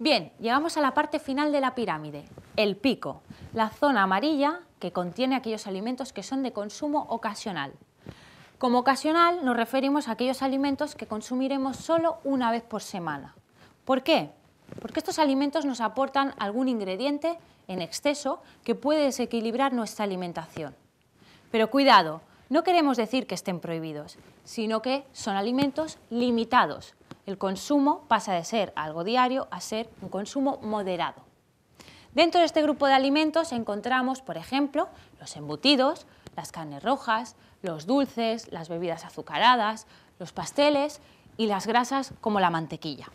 Bien, llegamos a la parte final de la pirámide, el pico, la zona amarilla que contiene aquellos alimentos que son de consumo ocasional. Como ocasional nos referimos a aquellos alimentos que consumiremos solo una vez por semana. ¿Por qué? Porque estos alimentos nos aportan algún ingrediente en exceso que puede desequilibrar nuestra alimentación. Pero cuidado, no queremos decir que estén prohibidos, sino que son alimentos limitados, el consumo pasa de ser algo diario a ser un consumo moderado. Dentro de este grupo de alimentos encontramos, por ejemplo, los embutidos, las carnes rojas, los dulces, las bebidas azucaradas, los pasteles y las grasas como la mantequilla.